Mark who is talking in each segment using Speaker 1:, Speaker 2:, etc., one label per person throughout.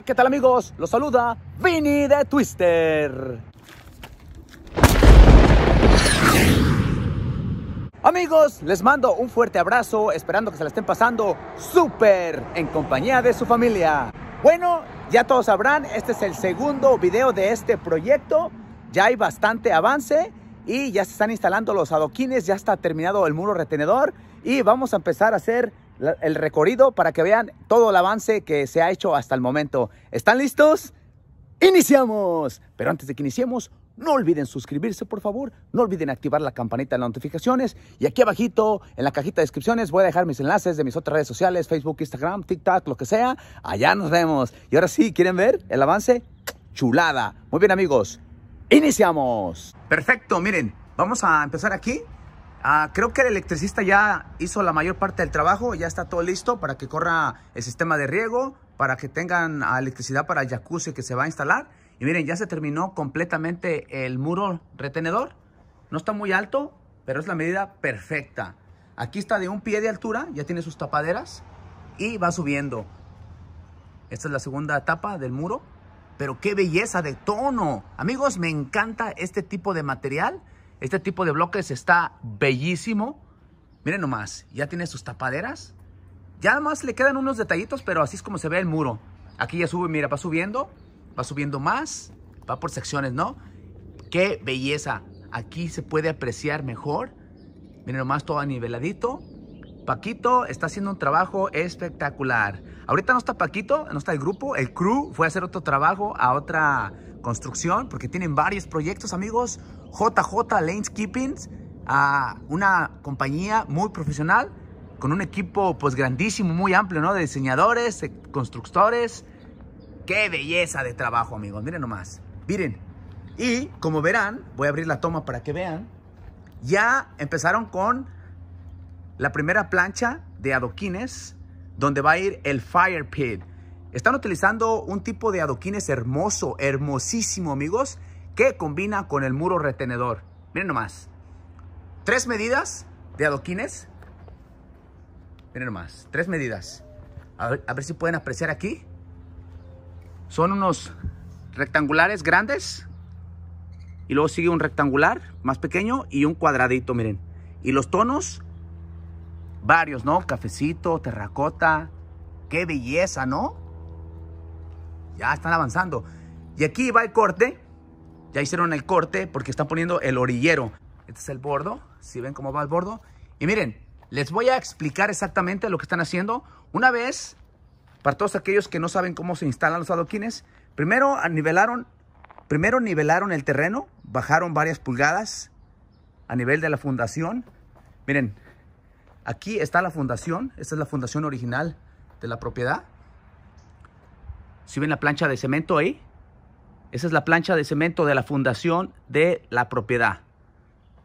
Speaker 1: ¿qué tal amigos? Los saluda Vini de Twister. Amigos, les mando un fuerte abrazo, esperando que se la estén pasando súper en compañía de su familia. Bueno, ya todos sabrán, este es el segundo video de este proyecto. Ya hay bastante avance y ya se están instalando los adoquines, ya está terminado el muro retenedor y vamos a empezar a hacer el recorrido para que vean todo el avance que se ha hecho hasta el momento. ¿Están listos? ¡Iniciamos! Pero antes de que iniciemos, no olviden suscribirse, por favor. No olviden activar la campanita de notificaciones. Y aquí abajito, en la cajita de descripciones, voy a dejar mis enlaces de mis otras redes sociales, Facebook, Instagram, TikTok, lo que sea. Allá nos vemos. Y ahora sí, ¿quieren ver el avance? Chulada. Muy bien, amigos. Iniciamos. Perfecto, miren. Vamos a empezar aquí Ah, creo que el electricista ya hizo la mayor parte del trabajo, ya está todo listo para que corra el sistema de riego, para que tengan electricidad para el jacuzzi que se va a instalar. Y miren, ya se terminó completamente el muro retenedor. No está muy alto, pero es la medida perfecta. Aquí está de un pie de altura, ya tiene sus tapaderas y va subiendo. Esta es la segunda etapa del muro, pero qué belleza de tono. Amigos, me encanta este tipo de material este tipo de bloques está bellísimo. Miren nomás, ya tiene sus tapaderas. Ya nomás le quedan unos detallitos, pero así es como se ve el muro. Aquí ya sube, mira, va subiendo, va subiendo más, va por secciones, ¿no? ¡Qué belleza! Aquí se puede apreciar mejor. Miren nomás todo niveladito. Paquito está haciendo un trabajo espectacular. Ahorita no está Paquito, no está el grupo. El crew fue a hacer otro trabajo a otra construcción porque tienen varios proyectos, amigos. JJ Lane's a una compañía muy profesional con un equipo pues grandísimo, muy amplio, ¿no? De diseñadores, de constructores. ¡Qué belleza de trabajo, amigos! Miren nomás. Miren. Y como verán, voy a abrir la toma para que vean. Ya empezaron con la primera plancha de adoquines donde va a ir el fire pit. Están utilizando un tipo de adoquines hermoso, hermosísimo, amigos que combina con el muro retenedor. Miren nomás. Tres medidas de adoquines. Miren nomás, tres medidas. A ver, a ver si pueden apreciar aquí. Son unos rectangulares grandes. Y luego sigue un rectangular más pequeño y un cuadradito, miren. Y los tonos, varios, ¿no? Cafecito, terracota. Qué belleza, ¿no? Ya están avanzando. Y aquí va el corte ya hicieron el corte porque están poniendo el orillero. Este es el bordo. Si ven cómo va el bordo. Y miren, les voy a explicar exactamente lo que están haciendo. Una vez, para todos aquellos que no saben cómo se instalan los adoquines, primero nivelaron, primero nivelaron el terreno, bajaron varias pulgadas a nivel de la fundación. Miren, aquí está la fundación. Esta es la fundación original de la propiedad. Si ven la plancha de cemento ahí, esa es la plancha de cemento de la fundación de la propiedad.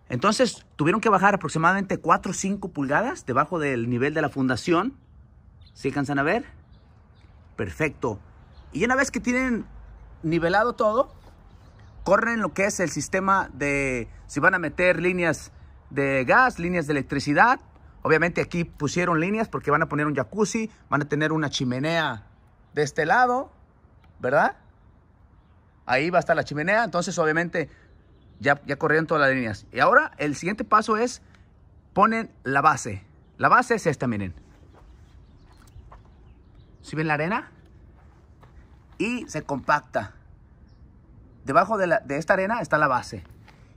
Speaker 1: Entonces tuvieron que bajar aproximadamente 4 o 5 pulgadas debajo del nivel de la fundación. ¿Sí alcanzan a ver? Perfecto. Y una vez que tienen nivelado todo, corren lo que es el sistema de si van a meter líneas de gas, líneas de electricidad. Obviamente aquí pusieron líneas porque van a poner un jacuzzi, van a tener una chimenea de este lado, ¿verdad? Ahí va a estar la chimenea. Entonces, obviamente, ya, ya corrieron todas las líneas. Y ahora el siguiente paso es ponen la base. La base es esta, miren. ¿Sí ven la arena? Y se compacta. Debajo de, de esta arena está la base.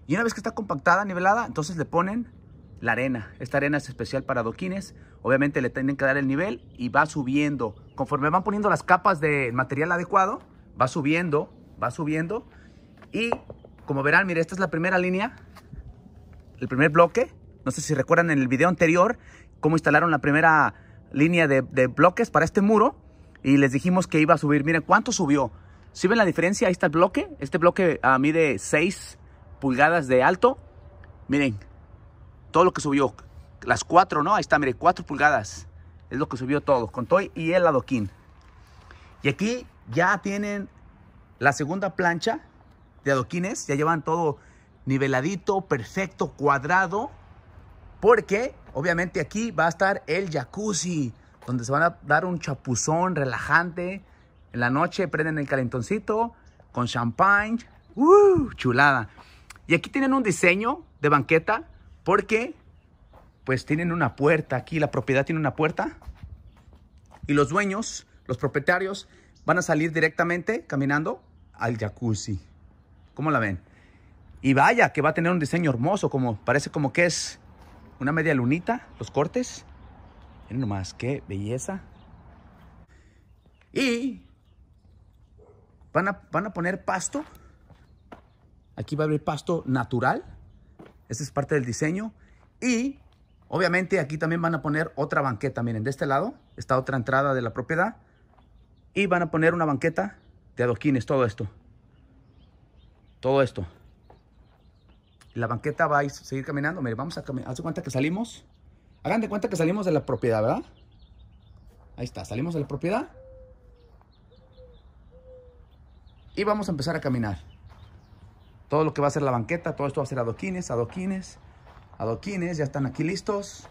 Speaker 1: Y una vez que está compactada, nivelada, entonces le ponen la arena. Esta arena es especial para adoquines. Obviamente le tienen que dar el nivel y va subiendo. Conforme van poniendo las capas de material adecuado, va subiendo va subiendo y como verán, mire, esta es la primera línea, el primer bloque. No sé si recuerdan en el video anterior cómo instalaron la primera línea de, bloques para este muro y les dijimos que iba a subir. Miren cuánto subió. Si ¿Sí ven la diferencia, ahí está el bloque. Este bloque mí ah, mide 6 pulgadas de alto. Miren, todo lo que subió. Las 4, ¿no? Ahí está, miren, 4 pulgadas. Es lo que subió todo, con Toy y el adoquín. Y aquí ya tienen la segunda plancha de adoquines ya llevan todo niveladito, perfecto, cuadrado, porque obviamente aquí va a estar el jacuzzi, donde se van a dar un chapuzón relajante. En la noche prenden el calentoncito con champagne. ¡Uh! Chulada. Y aquí tienen un diseño de banqueta porque pues tienen una puerta. Aquí la propiedad tiene una puerta. Y los dueños, los propietarios, van a salir directamente caminando al jacuzzi. ¿Cómo la ven? Y vaya, que va a tener un diseño hermoso, como parece como que es una media lunita, los cortes. Miren nomás, qué belleza. Y van a, van a poner pasto. Aquí va a haber pasto natural. Ese es parte del diseño. Y obviamente aquí también van a poner otra banqueta. Miren, de este lado está otra entrada de la propiedad. Y van a poner una banqueta de adoquines, todo esto. Todo esto. La banqueta va a seguir caminando. Mire, vamos a caminar. cuenta que salimos. Hagan de cuenta que salimos de la propiedad, ¿verdad? Ahí está, salimos de la propiedad. Y vamos a empezar a caminar. Todo lo que va a ser la banqueta, todo esto va a ser adoquines, adoquines, adoquines. Ya están aquí listos.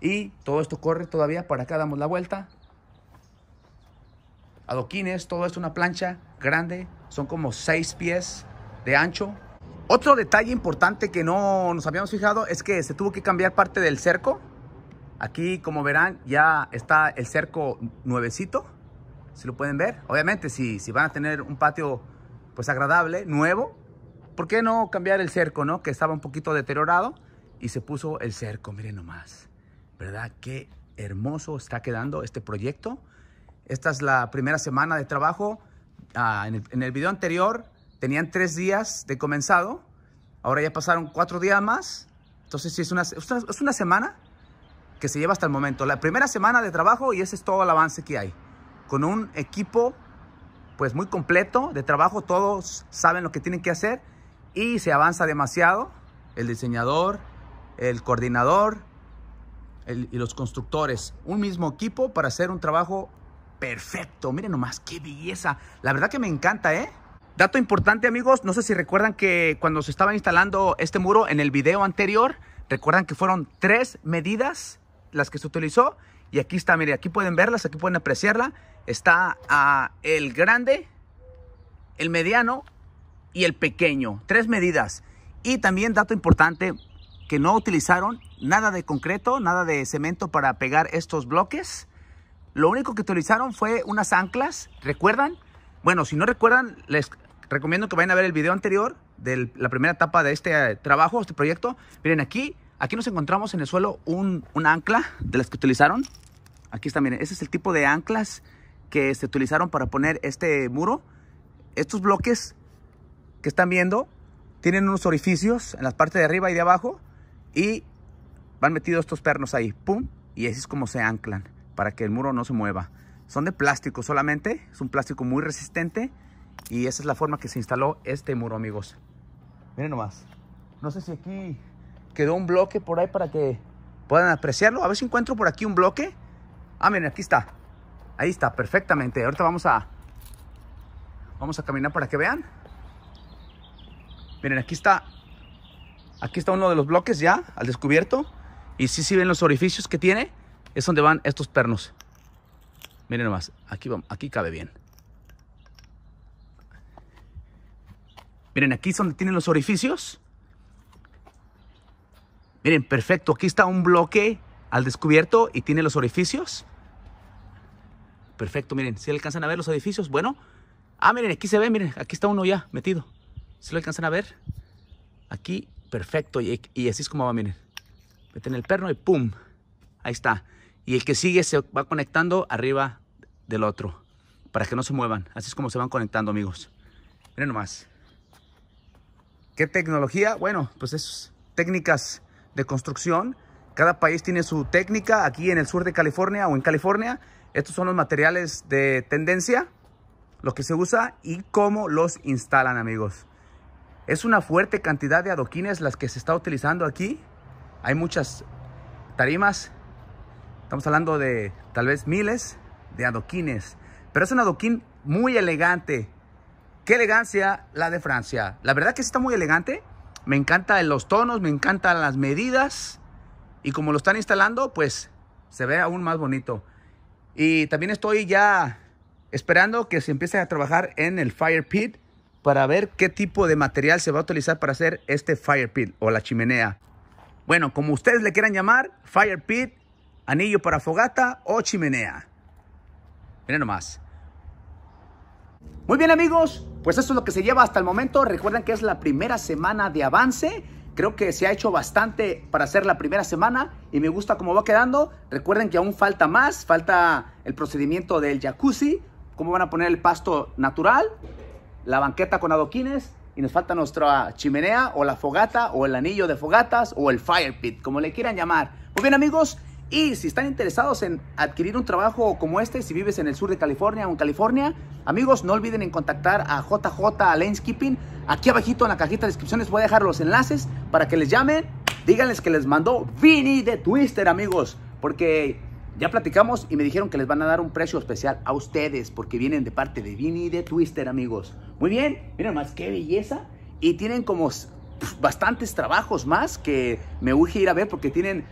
Speaker 1: Y todo esto corre todavía. Para acá damos la vuelta adoquines, todo esto, una plancha grande, son como seis pies de ancho. Otro detalle importante que no nos habíamos fijado es que se tuvo que cambiar parte del cerco. Aquí, como verán, ya está el cerco nuevecito, si lo pueden ver. Obviamente, si, si van a tener un patio pues agradable, nuevo, ¿por qué no cambiar el cerco, no? Que estaba un poquito deteriorado y se puso el cerco, miren nomás. ¿Verdad? Qué hermoso está quedando este proyecto. Esta es la primera semana de trabajo. Ah, en, el, video anterior tenían tres días de comenzado. Ahora ya pasaron cuatro días más. Entonces sí, es una, es una semana que se lleva hasta el momento. La primera semana de trabajo y ese es todo el avance que hay. Con un equipo pues muy completo de trabajo. Todos saben lo que tienen que hacer y se avanza demasiado. El diseñador, el coordinador y los constructores. Un mismo equipo para hacer un trabajo perfecto. Miren nomás, qué belleza. La verdad que me encanta, ¿eh? Dato importante, amigos. No sé si recuerdan que cuando se estaba instalando este muro en el video anterior, recuerdan que fueron tres medidas las que se utilizó. Y aquí está, miren, aquí pueden verlas, aquí pueden apreciarla. Está el grande, el mediano y el pequeño. Tres medidas. Y también dato importante, que no utilizaron nada de concreto, nada de cemento para pegar estos bloques. Lo único que utilizaron fue unas anclas, ¿recuerdan? Bueno, si no recuerdan, les recomiendo que vayan a ver el video anterior de la primera etapa de este eh, trabajo, este proyecto. Miren, aquí, aquí nos encontramos en el suelo un, ancla de las que utilizaron. Aquí está, miren, ese es el tipo de anclas que se utilizaron para poner este muro. Estos bloques que están viendo tienen unos orificios en las parte de arriba y de abajo y van metidos estos pernos ahí, pum, y así es como se anclan para que el muro no se mueva. Son de plástico solamente, es un plástico muy resistente y esa es la forma que se instaló este muro, amigos. Miren nomás, no sé si aquí quedó un bloque por ahí para que puedan apreciarlo. A ver si encuentro por aquí un bloque. Ah, miren, aquí está. Ahí está, perfectamente. Ahorita vamos a, vamos a caminar para que vean. Miren, aquí está, aquí está uno de los bloques ya al descubierto. Y sí, sí ven los orificios que tiene es donde van estos pernos. Miren nomás, aquí, aquí cabe bien. Miren, aquí es donde tienen los orificios. Miren, perfecto. Aquí está un bloque al descubierto y tiene los orificios. Perfecto, miren, si alcanzan a ver los orificios? bueno. Ah, miren, aquí se ve, miren, aquí está uno ya metido. Si lo alcanzan a ver? Aquí, perfecto. Y, y, así es como va, miren. Meten el perno y ¡pum! Ahí está. Y el que sigue se va conectando arriba del otro para que no se muevan. Así es como se van conectando, amigos. Miren nomás. ¿Qué tecnología? Bueno, pues es técnicas de construcción. Cada país tiene su técnica. Aquí en el sur de California o en California, estos son los materiales de tendencia, lo que se usa y cómo los instalan, amigos. Es una fuerte cantidad de adoquines las que se está utilizando aquí. Hay muchas tarimas Estamos hablando de tal vez miles de adoquines. Pero es un adoquín muy elegante. Qué elegancia la de Francia. La verdad que está muy elegante. Me encantan los tonos, me encantan las medidas. Y como lo están instalando, pues se ve aún más bonito. Y también estoy ya esperando que se empiece a trabajar en el fire pit para ver qué tipo de material se va a utilizar para hacer este fire pit o la chimenea. Bueno, como ustedes le quieran llamar, fire pit anillo para fogata o chimenea. Miren nomás. Muy bien amigos, pues eso es lo que se lleva hasta el momento. Recuerden que es la primera semana de avance. Creo que se ha hecho bastante para hacer la primera semana y me gusta cómo va quedando. Recuerden que aún falta más, falta el procedimiento del jacuzzi, cómo van a poner el pasto natural, la banqueta con adoquines y nos falta nuestra chimenea o la fogata o el anillo de fogatas o el fire pit, como le quieran llamar. Muy bien amigos, y si están interesados en adquirir un trabajo como este, si vives en el sur de California o en California, amigos, no olviden en contactar a JJ Landscaping. Aquí abajito en la cajita de descripciones voy a dejar los enlaces para que les llamen. Díganles que les mandó Vini de Twister, amigos, porque ya platicamos y me dijeron que les van a dar un precio especial a ustedes porque vienen de parte de Vini de Twister, amigos. Muy bien, miren más, qué belleza. Y tienen como bastantes trabajos más que me urge ir a ver porque tienen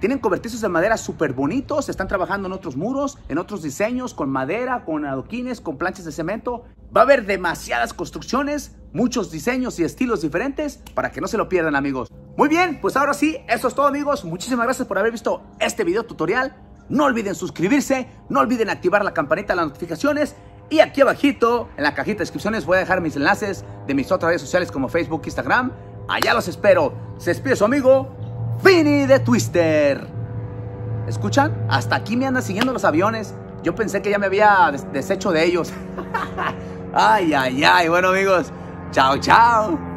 Speaker 1: tienen cobertizos de madera súper bonitos, están trabajando en otros muros, en otros diseños, con madera, con adoquines, con planchas de cemento. Va a haber demasiadas construcciones, muchos diseños y estilos diferentes para que no se lo pierdan amigos. Muy bien, pues ahora sí, eso es todo amigos. Muchísimas gracias por haber visto este video tutorial. No olviden suscribirse, no olviden activar la campanita de las notificaciones y aquí abajito en la cajita de descripciones voy a dejar mis enlaces de mis otras redes sociales como Facebook, Instagram. Allá los espero. Se despide su amigo Fini de Twister. ¿Escuchan? Hasta aquí me andan siguiendo los aviones. Yo pensé que ya me había deshecho de ellos. ay, ay, ay. Bueno, amigos. Chao, chao.